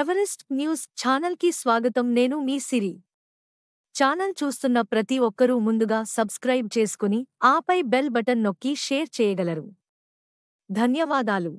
Everest news ఛానల్కి స్వాగతం నేను మీ సిరి ఛానల్ చూస్తున్న ప్రతి ఒక్కరూ ముందుగా సబ్స్క్రైబ్ చేసుకుని ఆపై బెల్ బటన్ నొక్కి షేర్ చేయగలరు ధన్యవాదాలు